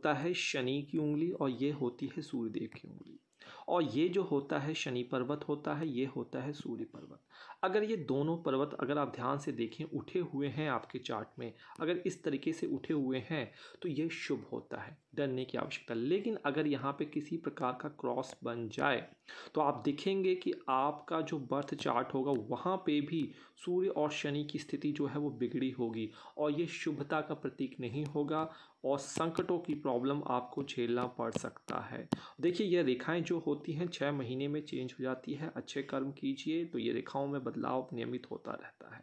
होता है शनि की उंगली और ये होती है सूर्यदेव की उंगली और ये जो होता है शनि पर्वत होता है ये होता है सूर्य पर्वत अगर ये दोनों पर्वत अगर आप ध्यान से देखें उठे हुए हैं आपके चार्ट में अगर इस तरीके से उठे हुए हैं तो ये शुभ होता है डरने की आवश्यकता लेकिन अगर यहाँ पे किसी प्रकार का क्रॉस बन जाए तो आप देखेंगे कि आपका जो बर्थ चार्ट होगा वहाँ पे भी सूर्य और शनि की स्थिति जो है वो बिगड़ी होगी और ये शुभता का प्रतीक नहीं होगा और संकटों की प्रॉब्लम आपको झेलना पड़ सकता है देखिए ये रेखाएं जो होती हैं छः महीने में चेंज हो जाती है अच्छे कर्म कीजिए तो ये रेखाओं में बदलाव नियमित होता रहता है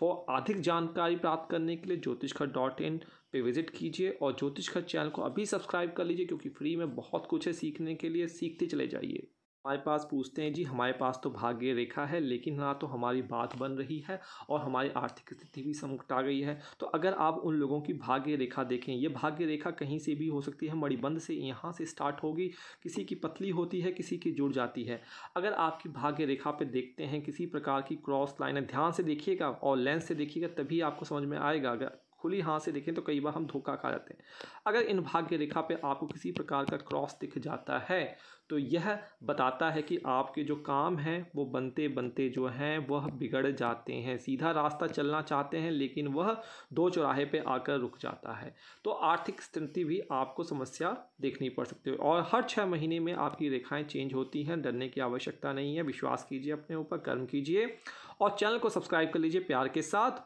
तो अधिक जानकारी प्राप्त करने के लिए ज्योतिष का डॉट इन पे विजिट कीजिए और ज्योतिष का चैनल को अभी सब्सक्राइब कर लीजिए क्योंकि फ्री में बहुत कुछ है सीखने के लिए सीखते चले जाइए हमारे पास पूछते हैं जी हमारे पास तो भाग्य रेखा है लेकिन ना तो हमारी बात बन रही है और हमारी आर्थिक स्थिति भी संकट आ गई है तो अगर आप उन लोगों की भाग्य रेखा देखें ये भाग्य रेखा कहीं से भी हो सकती है मणिबंध से यहाँ से स्टार्ट होगी किसी की पतली होती है किसी की जुड़ जाती है अगर आपकी भाग्य रेखा पर देखते हैं किसी प्रकार की क्रॉस लाइन ध्यान से देखिएगा और लेंस से देखिएगा तभी आपको समझ में आएगा अगर खुली हाथ से देखें तो कई बार हम धोखा खा जाते हैं अगर इन भाग्य रेखा पे आपको किसी प्रकार का क्रॉस दिख जाता है तो यह बताता है कि आपके जो काम हैं वो बनते बनते जो हैं वह बिगड़ जाते हैं सीधा रास्ता चलना चाहते हैं लेकिन वह दो चौराहे पे आकर रुक जाता है तो आर्थिक स्थिति भी आपको समस्या देखनी पड़ सकती है और हर छः महीने में आपकी रेखाएं चेंज होती हैं डरने की आवश्यकता नहीं है विश्वास कीजिए अपने ऊपर कर्म कीजिए और चैनल को सब्सक्राइब कर लीजिए प्यार के साथ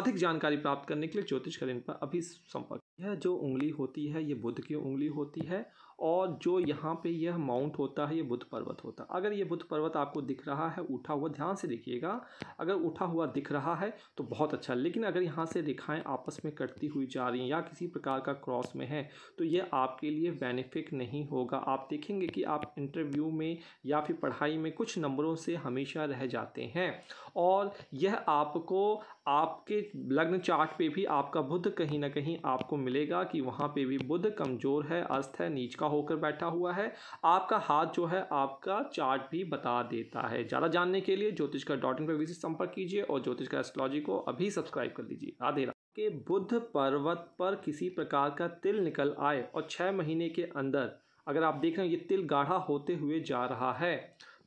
अधिक जानकारी प्राप्त करने के लिए ज्योतिष करें पर अभी संपर्क यह जो उंगली होती है ये बुद्ध की उंगली होती है और जो यहाँ पे यह माउंट होता है ये बुद्ध पर्वत होता है अगर ये बुद्ध पर्वत आपको दिख रहा है उठा हुआ ध्यान से देखिएगा अगर उठा हुआ दिख रहा है तो बहुत अच्छा लेकिन अगर यहाँ से रेखाएँ आपस में कटती हुई जा रही हैं या किसी प्रकार का क्रॉस में है तो ये आपके लिए बेनिफिट नहीं होगा आप देखेंगे कि आप इंटरव्यू में या फिर पढ़ाई में कुछ नंबरों से हमेशा रह जाते हैं और यह आपको आपके लग्न चार्ट पे भी आपका बुद्ध कहीं ना कहीं आपको मिलेगा कि वहाँ पे भी बुध कमज़ोर है अस्त है नीच का होकर बैठा हुआ है आपका हाथ जो है आपका चार्ट भी बता देता है ज़्यादा जानने के लिए ज्योतिष का डॉट इन पर विजिट संपर्क कीजिए और ज्योतिष का एस्ट्रोलॉजी को अभी सब्सक्राइब कर लीजिए राधे के बुध पर्वत पर किसी प्रकार का तिल निकल आए और छः महीने के अंदर अगर आप देख रहे हैं ये तिल गाढ़ा होते हुए जा रहा है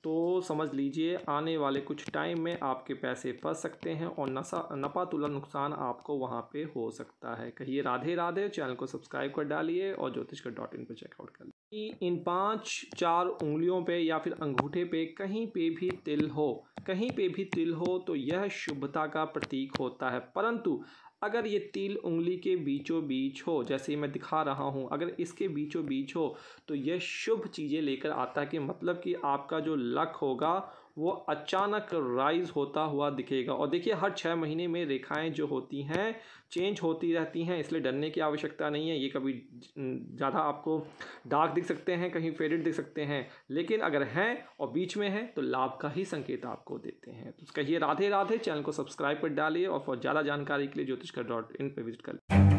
तो समझ लीजिए आने वाले कुछ टाइम में आपके पैसे फंस सकते हैं और नशा नपातुला नुकसान आपको वहाँ पे हो सकता है कहिए राधे राधे चैनल को सब्सक्राइब कर डालिए और ज्योतिष का डॉट इन पर चेकआउट कर कि इन पांच चार उंगलियों पे या फिर अंगूठे पे कहीं पे भी तिल हो कहीं पे भी तिल हो तो यह शुभता का प्रतीक होता है परंतु अगर ये तिल उंगली के बीचों बीच हो जैसे मैं दिखा रहा हूँ अगर इसके बीचों बीच हो तो यह शुभ चीज़ें लेकर आता है कि मतलब कि आपका जो लक होगा वो अचानक राइज़ होता हुआ दिखेगा और देखिए हर छः महीने में रेखाएं जो होती हैं चेंज होती रहती हैं इसलिए डरने की आवश्यकता नहीं है ये कभी ज़्यादा आपको डार्क दिख सकते हैं कहीं फेडेड दिख सकते हैं लेकिन अगर हैं और बीच में हैं तो लाभ का ही संकेत आपको देते हैं तो कहिए राधे राधे चैनल को सब्सक्राइब कर डालिए और ज़्यादा जानकारी के लिए ज्योतिष डॉट इन पर विजिट कर लीजिए